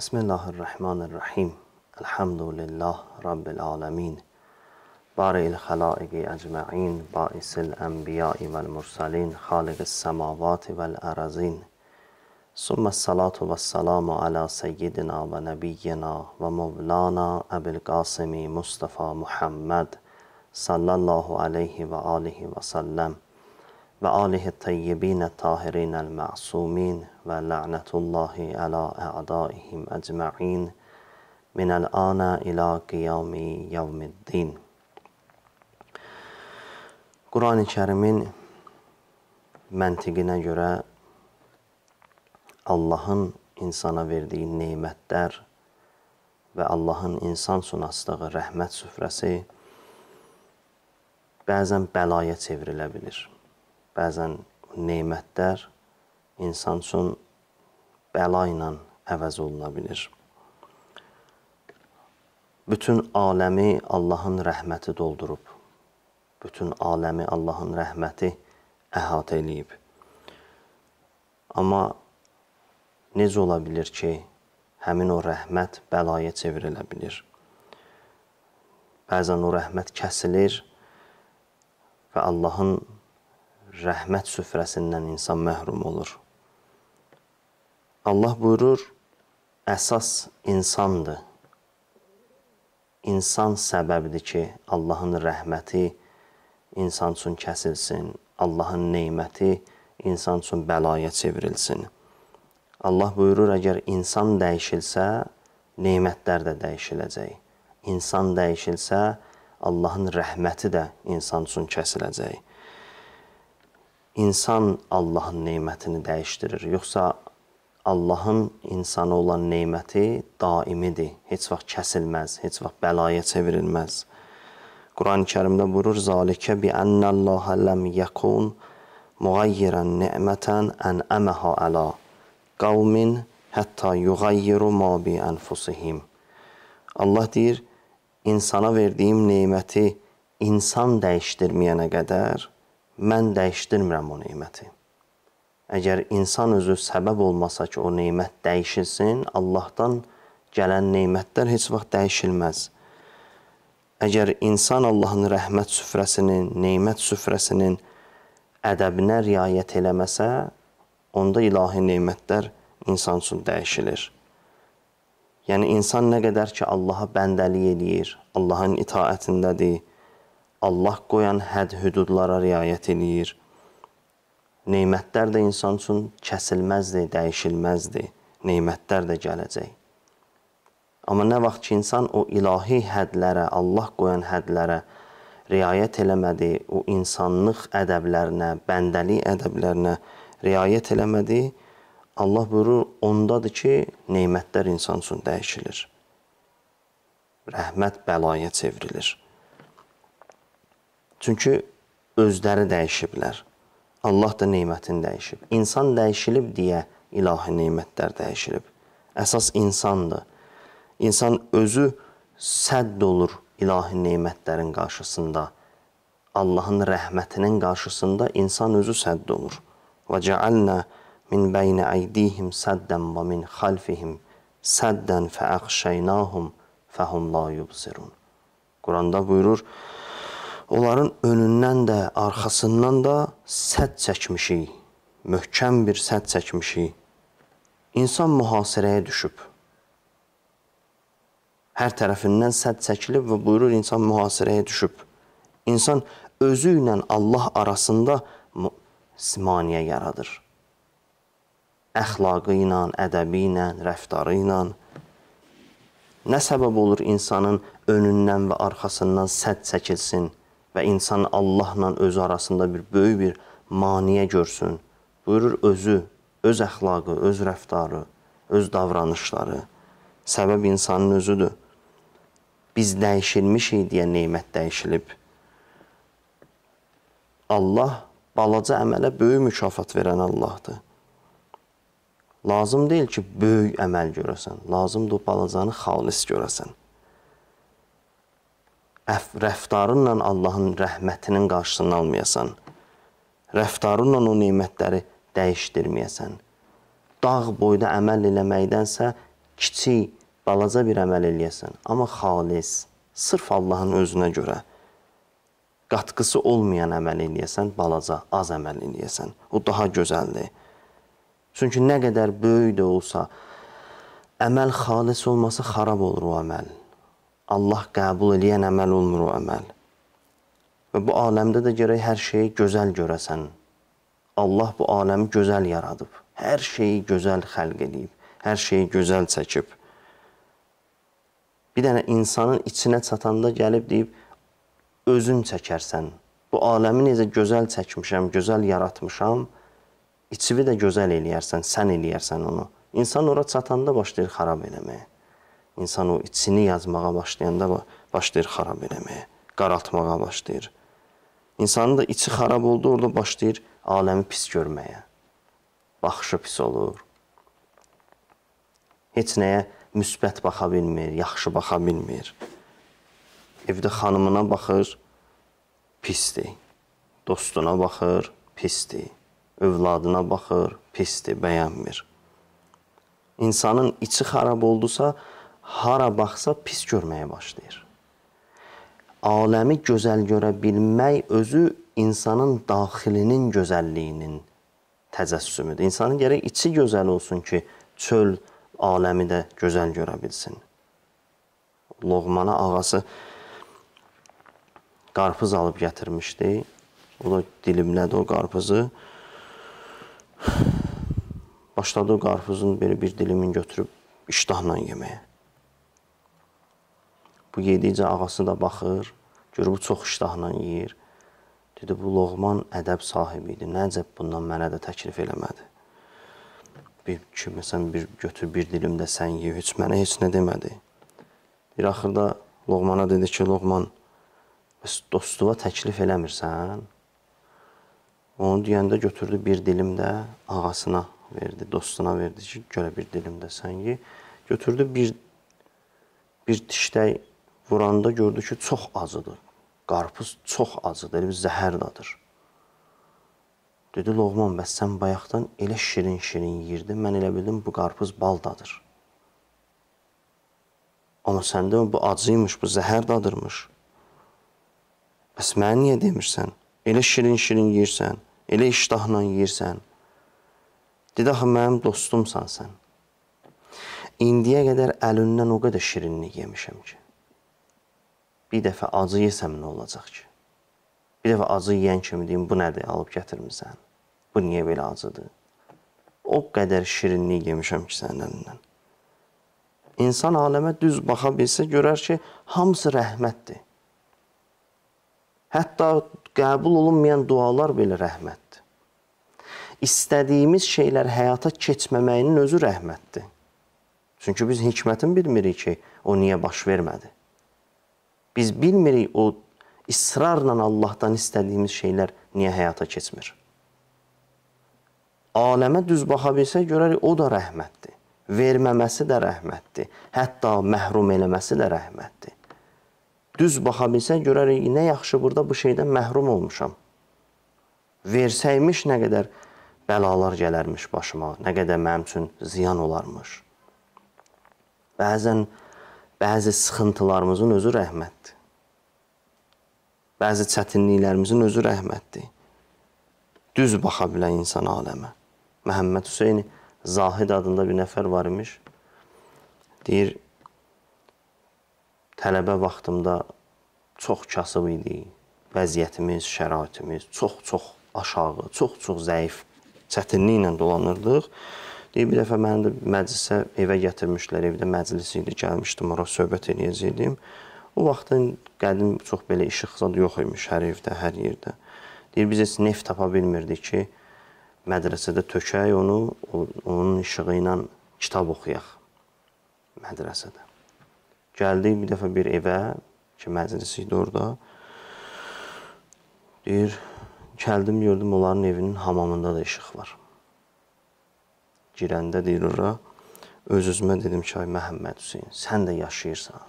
بسم الله الرحمن الرحیم الحمد لله رب العالمین بارئ الخلائق اجمعین باعث الانبیاء و خالق السماوات و ثم الصلاة والسلام على سيدنا ونبينا ومولانا و مولانا القاسم مصطفى محمد صلى الله عليه و آله و və alihi tayyibin tahirin el-ma'sumin və la'natullahi ala a'daihim ecma'in min el-ana ila qiyami yevmiddin. Qurani Kərimin məntiqinə görə Allahın insana verdiyi nemətlər və Allahın insan sunaslığı rəhmət süfrəsi bəzən bəlaya çevrilə bilir bəzən nemətlər insan üçün bəla ilə əvəz oluna bilir. Bütün aləmi Allahın rəhməti doldurub. Bütün aləmi Allahın rəhməti əhatə eləyib. Amma necə ola bilir ki, həmin o rəhmət bəlaya çevrilə bilir? Bəzən o rəhmət kəsilir və Allahın rəhmət süfrəsindən insan məhrum olur. Allah buyurur, əsas insandır. İnsan səbəbdir ki, Allahın rəhməti insan üçün kəsilsin, Allahın neyməti insan üçün bəlaya çevrilsin. Allah buyurur, əgər insan dəyişilsə, neymətlər də dəyişiləcək. İnsan dəyişilsə, Allahın rəhməti də insan üçün kəsiləcək insan Allahın neymətini dəyişdirir. Yoxsa Allahın insana olan neyməti daimidir. Heç vaxt kəsilməz, heç vaxt bəlaya çevrilməz. Quran-ı Kərimdə buyurur: "Zalikə bi annallaha lam yakun mugayyiran ni'matan an'amaha ala qaumin hatta yugayyiru ma bi anfusihim." Allah deyir: "İnsana verdiyim neyməti insan dəyişdirməyənə qədər mən dəyişdirmirəm o neməti. Əgər insan özü səbəb olmasa ki, o nemət dəyişilsin, Allahdan gələn nemətlər heç vaxt dəyişilməz. Əgər insan Allahın rəhmət süfrəsinin, nemət süfrəsinin ədəbinə riayət eləməsə, onda ilahi nemətlər insan üçün dəyişilir. Yəni insan nə qədər ki Allaha bəndəlik eləyir, Allahın itaətindədir, Allah qoyan hədd-hüdudlara riayət eləyir. Nemətlər də insan üçün kəsilməzdir, dəyişilməzdir. Nemətlər də gələcək. Amma nə vaxt ki insan o ilahi hədlərə, Allah qoyan hədlərə riayət eləmədi, o insanlıq ədəblərinə, bəndəlik ədəblərinə riayət eləmədi, Allah buyurur, ondadır ki, nemətlər insan üçün dəyişilir. Rəhmət bəlaya çevrilir. Çünki özləri dəyişiblər. Allah da nemətini dəyişib. İnsan dəyişilib deyə ilahi nemətlər dəyişilib. Əsas insandır. İnsan özü sədd olur ilahi nemətlərin qarşısında. Allahın rəhmətinin qarşısında insan özü sədd olur. Və cəalnə min bəynə əydihim səddən və min xalfihim səddən fəəxşəynahum fəhum la yubzirun. Quranda buyurur, onların önündən də, arxasından da sədd çəkmişik. Möhkəm bir sədd çəkmişik. İnsan mühasirəyə düşüb. Hər tərəfindən sədd çəkilib və buyurur insan mühasirəyə düşüb. İnsan özü ilə Allah arasında simaniyə yaradır. Əxlaqı ilə, ədəbi ilə, rəftarı ilə. Nə səbəb olur insanın önündən və arxasından sədd çəkilsin? və insan Allahla özü arasında bir böyük bir maniyə görsün. Buyurur özü, öz əxlaqı, öz rəftarı, öz davranışları. Səbəb insanın özüdür. Biz dəyişilmişik deyə neymət dəyişilib. Allah balaca əmələ böyük mükafat verən Allahdır. Lazım deyil ki, böyük əməl görəsən. Lazımdır balacanı xalis görəsən rəftarınla Allahın rəhmətinin qarşısını almayasan. Rəftarınla o nemətləri dəyişdirməyəsən. Dağ boyda əməl eləməkdənsə kiçik, balaca bir əməl eləyəsən, amma xalis, sırf Allahın özünə görə qatqısı olmayan əməl eləyəsən, balaca, az əməl eləyəsən. O daha gözəldir. Çünki nə qədər böyük də olsa, əməl xalis olmasa xarab olur o əməl. Allah qəbul eləyən əməl olmur o əməl. Və bu aləmdə də gərək hər şeyi gözəl görəsən. Allah bu aləmi gözəl yaradıb. Hər şeyi gözəl xəlq eləyib. Hər şeyi gözəl çəkib. Bir dənə insanın içinə çatanda gəlib deyib, özün çəkərsən. Bu aləmi necə gözəl çəkmişəm, gözəl yaratmışam, içivi də gözəl eləyərsən, sən eləyərsən onu. İnsan ora çatanda başlayır xarab eləməyə insan o içini yazmağa başlayanda başlayır xarab eləməyə, qaraltmağa başlayır. İnsanın da içi xarab oldu, orada başlayır aləmi pis görməyə. Baxışı pis olur. Heç nəyə müsbət baxa bilmir, yaxşı baxa bilmir. Evdə xanımına baxır, pisdir. Dostuna baxır, pisdir. Övladına baxır, pisdir, bəyənmir. İnsanın içi xarab oldusa, hara baxsa pis görməyə başlayır. Aləmi gözəl görə bilmək özü insanın daxilinin gözəlliyinin təcəssümüdür. İnsanın gərək içi gözəl olsun ki, çöl aləmi də gözəl görə bilsin. Loğmana ağası qarpız alıb gətirmişdi. O da dilimlədi o qarpızı. Başladı o qarpızın belə bir dilimin götürüb iştahla yeməyə. Bu yedikcə ağasına da baxır, görür bu çox iştahla yeyir. Dedi bu Loğman ədəb sahibi idi. Nəcəb bundan mənə də təklif eləmədi. Bir ki, məsələn, bir götür bir dilim də sən ye, heç mənə heç nə demədi. Bir axırda Loğmana dedi ki, Loğman, bəs dostluğa təklif eləmirsən? Onu deyəndə götürdü bir dilim də ağasına verdi, dostuna verdi ki, görə bir dilim də sən ye. Götürdü bir bir dişdək vuranda gördü ki, çox acıdır. Qarpız çox acıdır, elə yəni bir zəhər dadır. Dedi, Loğman, bəs sən bayaqdan elə şirin-şirin yiyirdin, mən elə bildim bu qarpız baldadır. Amma səndə bu acıymış, bu zəhər dadırmış. Bəs mənə niyə demirsən? Elə şirin-şirin yeyirsən, elə iştahla yeyirsən. Dedi, axı, mənim dostumsan sən. İndiyə qədər əlindən o qədər şirinlik yemişəm ki bir dəfə acı yesəm nə olacaq ki? Bir dəfə acı yeyən kimi deyim, bu nədir, alıb gətirmisən? Bu niyə belə acıdır? O qədər şirinlik yemişəm ki, sənin əlindən. İnsan aləmə düz baxa bilsə, görər ki, hamısı rəhmətdir. Hətta qəbul olunmayan dualar belə rəhmətdir. İstədiyimiz şeylər həyata keçməməyinin özü rəhmətdir. Çünki biz hikmətin bilmirik ki, o niyə baş vermədi. Biz bilmirik o israrla Allahdan istədiyimiz şeylər niyə həyata keçmir. Aləmə düz baxa bilsək görərik, o da rəhmətdir. Verməməsi də rəhmətdir. Hətta məhrum eləməsi də rəhmətdir. Düz baxa bilsək görərik, nə yaxşı burada bu şeydən məhrum olmuşam. Versəymiş nə qədər bəlalar gələrmiş başıma, nə qədər mənim üçün ziyan olarmış. Bəzən Bəzi sıxıntılarımızın özü rəhmətdir. Bəzi çətinliklərimizin özü rəhmətdir. Düz baxa bilən insan aləmə. Məhəmməd Hüseyni Zahid adında bir nəfər var imiş. Deyir, tələbə vaxtımda çox kasıb idi. Vəziyyətimiz, şəraitimiz çox-çox aşağı, çox-çox zəif, çətinliklə dolanırdıq. Deyir, bir dəfə məni də məclisə evə gətirmişdilər, evdə məclis idi, gəlmişdim ora söhbət eləyəcəydim. O vaxtın qədim çox belə işıq zad yox imiş hər evdə, hər yerdə. Deyir, biz heç neft tapa bilmirdik ki, mədrəsədə tökək onu, onun işığı ilə kitab oxuyaq mədrəsədə. Gəldik bir dəfə bir evə ki, məclis idi orada. Deyir, gəldim gördüm onların evinin hamamında da işıq var girəndə deyir ora öz-özümə dedim ki, ay Məhəmməd Hüseyn, sən də yaşayırsan.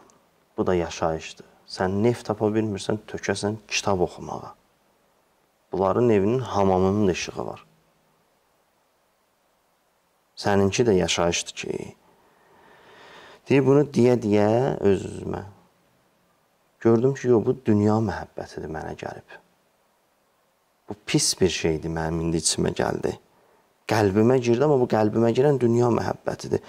Bu da yaşayışdır. Sən neft tapa bilmirsən, tökəsən kitab oxumağa. Bunların evinin hamamının da işığı var. Səninki də yaşayışdır ki. Deyir bunu deyə-deyə öz-özümə. Gördüm ki, yox, bu dünya məhəbbətidir mənə gəlib. Bu pis bir şeydir mənim indi içimə gəldi qəlbimə girdi, amma bu qəlbimə girən dünya məhəbbətidir.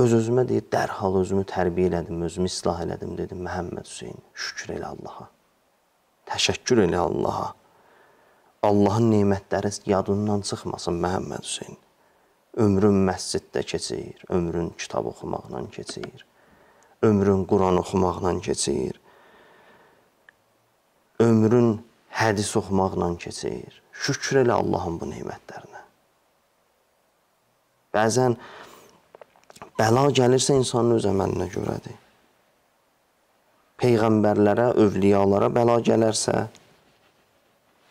Öz-özümə deyir, dərhal özümü tərbiyə elədim, özümü islah elədim, dedim, Məhəmməd Hüseyin, şükür elə Allaha, təşəkkür elə Allaha. Allahın neymətləri yadından çıxmasın Məhəmməd Hüseyin. Ömrün məsciddə keçir, ömrün kitab oxumaqla keçir, ömrün Quran oxumaqla keçir, ömrün hədis oxumaqla keçir. Şükür elə Allahın bu neymətlərinə. Bəzən bəla gəlirsə insanın öz əməlinə görədir. Peyğəmbərlərə, övliyalara bəla gələrsə,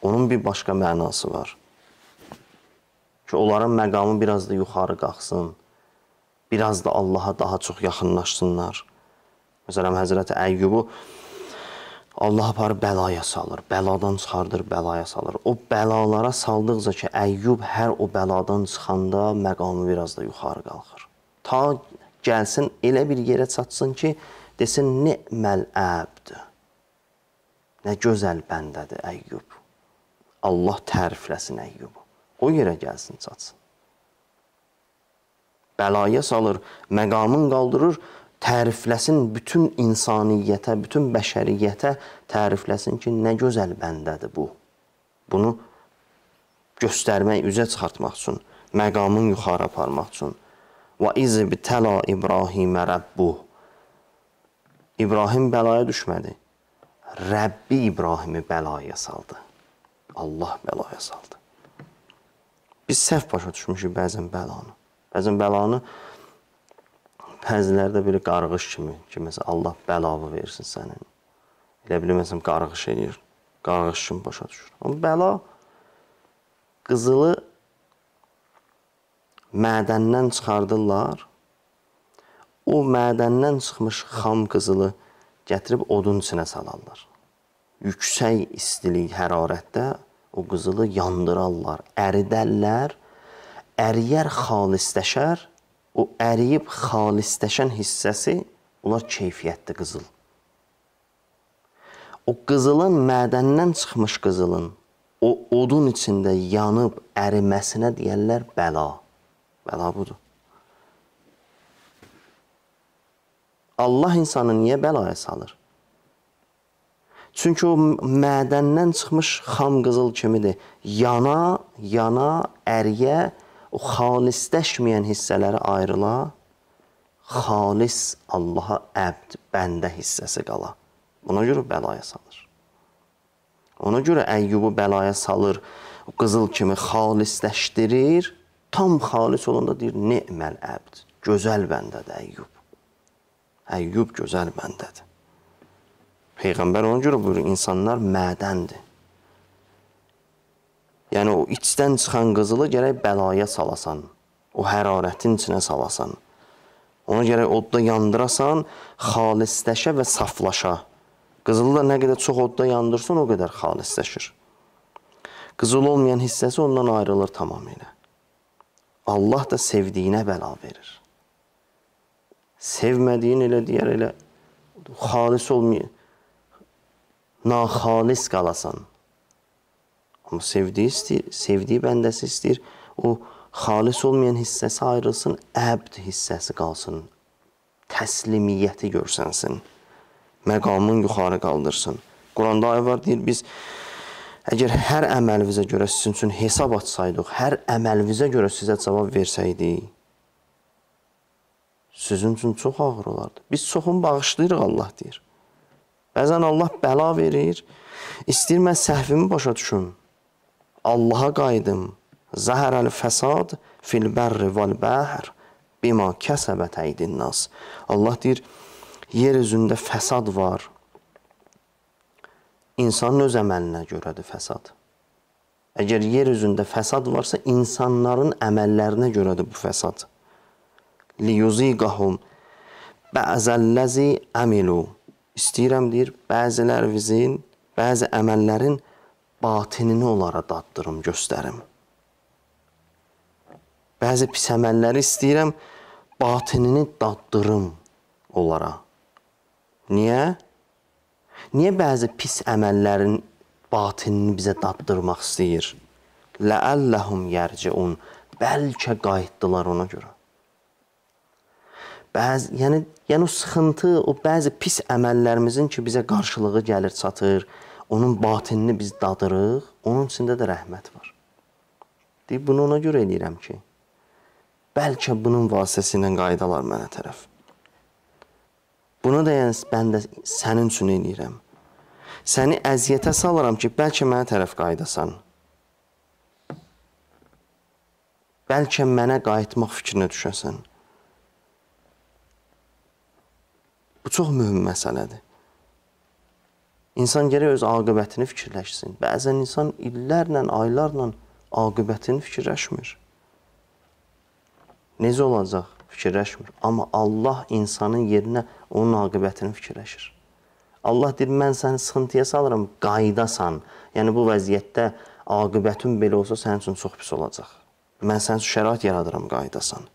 onun bir başqa mənası var. Ki, onların məqamı biraz da yuxarı qalxsın, biraz da Allaha daha çox yaxınlaşsınlar. Məsələn, Həzrəti Əyyubu Allah aparıb bəlaya salır, bəladan çıxardır, bəlaya salır. O bəlalara saldıqca ki, Əyyub hər o bəladan çıxanda məqamı biraz da yuxarı qalxır. Ta gəlsin, elə bir yerə çatsın ki, desin, ni'məl əbdir. Nə gözəl bəndədir Əyyub. Allah tərifləsin Əyyubu. O yerə gəlsin, çatsın. Bəlaya salır, məqamın qaldırır tərifləsin bütün insaniyyətə, bütün bəşəriyyətə tərifləsin ki, nə gözəl bəndədir bu. Bunu göstərmək, üzə çıxartmaq üçün, məqamın yuxarı aparmaq üçün. Və izib təla İbrahimə Rəbbu. İbrahim bəlaya düşmədi. Rəbbi İbrahimi bəlaya saldı. Allah bəlaya saldı. Biz səhv başa düşmüşük bəzən bəlanı. Bəzən bəlanı Bəzilərdə belə qarğış kimi, ki, məsələn, Allah bəlavı versin sənin. Elə bilə, məsələn, qarğış eləyir. Qarğış kimi başa düşür. Amma bəla qızılı mədəndən çıxardırlar. O mədəndən çıxmış xam qızılı gətirib odun içinə salarlar. Yüksək istilik, hərarətdə o qızılı yandırarlar, əridərlər, əriyər xalisləşər, o əriyib xalisləşən hissəsi onlar keyfiyyətli qızıl. O qızılın mədəndən çıxmış qızılın o odun içində yanıb əriməsinə deyərlər bəla. Bəla budur. Allah insanı niyə bəlaya salır? Çünki o mədəndən çıxmış xam qızıl kimidir. Yana, yana, əriyə, əriyə o xalisləşməyən hissələrə ayrıla, xalis Allaha əbd, bəndə hissəsi qala. Buna görə bəlaya salır. Ona görə Əyyubu bəlaya salır, qızıl kimi xalisləşdirir, tam xalis olanda deyir, ne'məl əbd, gözəl bəndədir Əyyub. Əyyub gözəl bəndədir. Peyğəmbər ona görə buyurur, insanlar mədəndir. Yəni o içdən çıxan qızılı gərək bəlaya salasan. O hərarətin içinə salasan. Ona gərək odda yandırasan, xalisləşə və saflaşa. Qızılı da nə qədər çox odda yandırsan, o qədər xalisləşir. Qızıl olmayan hissəsi ondan ayrılır tamamilə. Allah da sevdiyinə bəla verir. Sevmədiyin elə deyər, elə xalis olmayan, naxalis qalasan sevdiyi istəyir, sevdiyi bəndəsi istəyir. O xalis olmayan hissəsi ayrılsın, əbd hissəsi qalsın. Təslimiyyəti görsənsin. Məqamın yuxarı qaldırsın. Quranda ayə var deyir biz əgər hər əməlinizə görə sizin üçün hesab açsaydıq, hər əməlinizə görə sizə cavab versəydik, sizin üçün çox ağır olardı. Biz çoxun bağışlayırıq Allah deyir. Bəzən Allah bəla verir. İstəyir mən səhvimi başa düşüm. Allaha qayıdım. Zəhərəl fəsad fil bərri val bəhr bima kəsəbət əydin nas. Allah deyir, yer üzündə fəsad var. İnsanın öz əməlinə görədir fəsad. Əgər yer üzündə fəsad varsa, insanların əməllərinə görədir bu fəsad. Liyuziqahum bəzəlləzi əmilu. İstəyirəm deyir, bəzilərinizin, bəzi əməllərin batinini onlara daddırım, göstərim. Bəzi pis əməlləri istəyirəm, batinini daddırım onlara. Niyə? Niyə bəzi pis əməllərin batinini bizə daddırmaq istəyir? Ləəlləhum yərciun. Bəlkə qayıtdılar ona görə. Bəzi, yəni yəni o sıxıntı, o bəzi pis əməllərimizin ki, bizə qarşılığı gəlir, çatır, onun batinini biz dadırıq, onun içində də rəhmət var. Deyib, bunu ona görə eləyirəm ki, bəlkə bunun vasitəsilə qaydalar mənə tərəf. Bunu deyən mən də sənin üçün eləyirəm. Səni əziyyətə salıram ki, bəlkə mənə tərəf qaydasan. Bəlkə mənə qayıtmaq fikrinə düşəsən. Bu çox mühüm məsələdir. İnsan gərək öz aqibətini fikirləşsin. Bəzən insan illərlə, aylarla aqibətini fikirləşmir. Necə olacaq? Fikirləşmir. Amma Allah insanın yerinə onun aqibətini fikirləşir. Allah deyir, mən səni sıxıntıya salıram, qaydasan. Yəni, bu vəziyyətdə aqibətin belə olsa sənin üçün çox pis olacaq. Mən sənin üçün şərait yaradıram, qaydasan.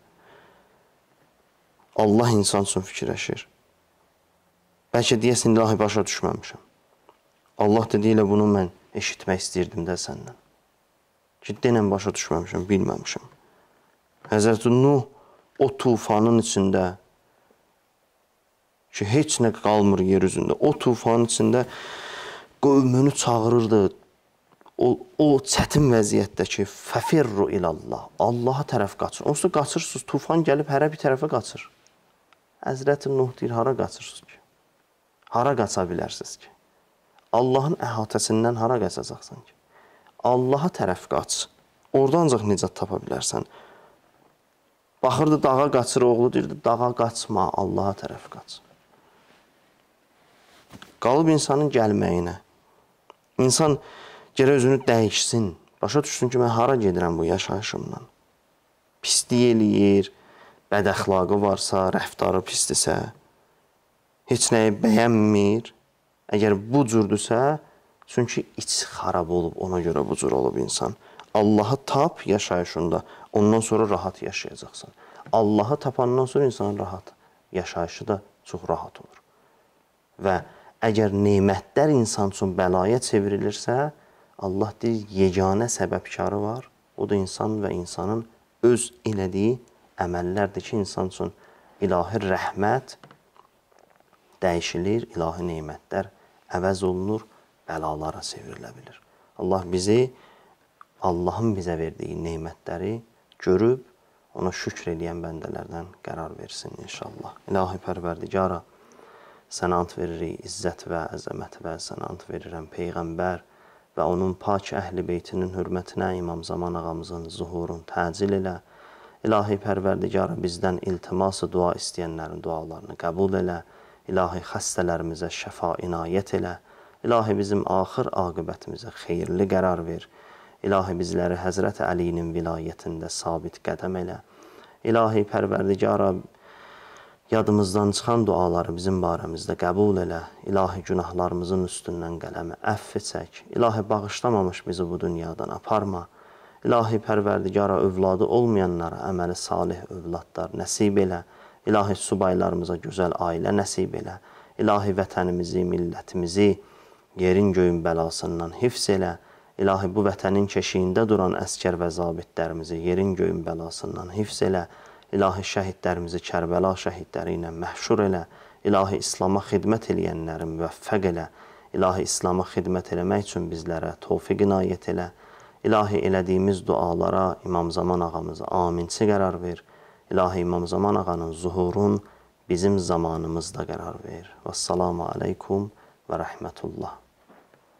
Allah insan üçün fikirləşir. Bəlkə deyəsin, ilahi başa düşməmişəm. Allah dediyi ilə bunu mən eşitmək istəyirdim də səndən. Ki, denən başa düşməmişəm, bilməmişəm. Həzrəti Nuh o tufanın içində ki, heç nə qalmır yer üzündə. O tufanın içində qövmünü çağırırdı. O, o çətin vəziyyətdə ki, fəfirru ilallah, Allaha tərəf qaçın. Onsuz qaçırsınız, tufan gəlib hərə bir tərəfə qaçır. Həzrəti Nuh deyir, hara qaçırsınız ki? Hara qaça bilərsiniz ki? Allahın əhatəsindən hara qaçacaqsan ki? Allaha tərəf qaç. Orda ancaq nicat tapa bilərsən. Baxırdı dağa qaçır oğlu deyirdi, dağa qaçma, Allaha tərəf qaç. Qalıb insanın gəlməyinə. İnsan gərək özünü dəyişsin. Başa düşsün ki, mən hara gedirəm bu yaşayışımdan. Pislik eləyir, bəd əxlaqı varsa, rəftarı pisdirsə, heç nəyi bəyənmir. Əgər bu cürdürsə, çünki iç xarab olub, ona görə bu cür olub insan. Allahı tap yaşayışında, ondan sonra rahat yaşayacaqsan. Allahı tapandan sonra insan rahat, yaşayışı da çox rahat olur. Və əgər nemətlər insan üçün bəlaya çevrilirsə, Allah deyir, yeganə səbəbkarı var. O da insan və insanın öz elədiyi əməllərdir ki, insan üçün ilahi rəhmət dəyişilir, ilahi nemətlər dəyişilir əvəz olunur, bəlalara sevrilə bilir. Allah bizi Allahın bizə verdiyi nemətləri görüb ona şükr edən bəndələrdən qərar versin inşallah. İlahi Pərverdigara, sənə ant veririk izzət və əzəmət və sənə ant verirəm peyğəmbər və onun pak əhli beytinin hörmətinə İmam Zaman ağamızın zuhurun təcil elə. İlahi Pərverdigara bizdən iltiması dua istəyənlərin dualarını qəbul elə. İlahi xəstələrimizə şəfa inayət elə. İlahi bizim axır aqibətimizə xeyirli qərar ver. İlahi bizləri Həzrət Əlinin vilayətində sabit qədəm elə. İlahi pərverdigara yadımızdan çıxan duaları bizim barəmizdə qəbul elə. İlahi günahlarımızın üstündən qələmi əfv çək. İlahi bağışlamamış bizi bu dünyadan aparma. İlahi pərverdigara övladı olmayanlara əməli salih övladlar nəsib elə. İlahi subaylarımıza gözəl ailə nəsib elə. İlahi vətənimizi, millətimizi yerin göyün bəlasından hifz elə. İlahi bu vətənin keşiyində duran əskər və zabitlərimizi yerin göyün bəlasından hifz elə. İlahi şəhidlərimizi Kərbəla şəhidləri ilə məhşur elə. İlahi İslam'a xidmət eləyənləri müvəffəq elə. İlahi İslam'a xidmət eləmək üçün bizlərə tofiq inayət elə. İlahi elədiyimiz dualara İmam Zaman ağamıza aminçi qərar ver. İlahi İmam Zaman Ağanın zuhurun bizim zamanımızda qərar verir. Vəssalamu aleykum və rəhmətullah.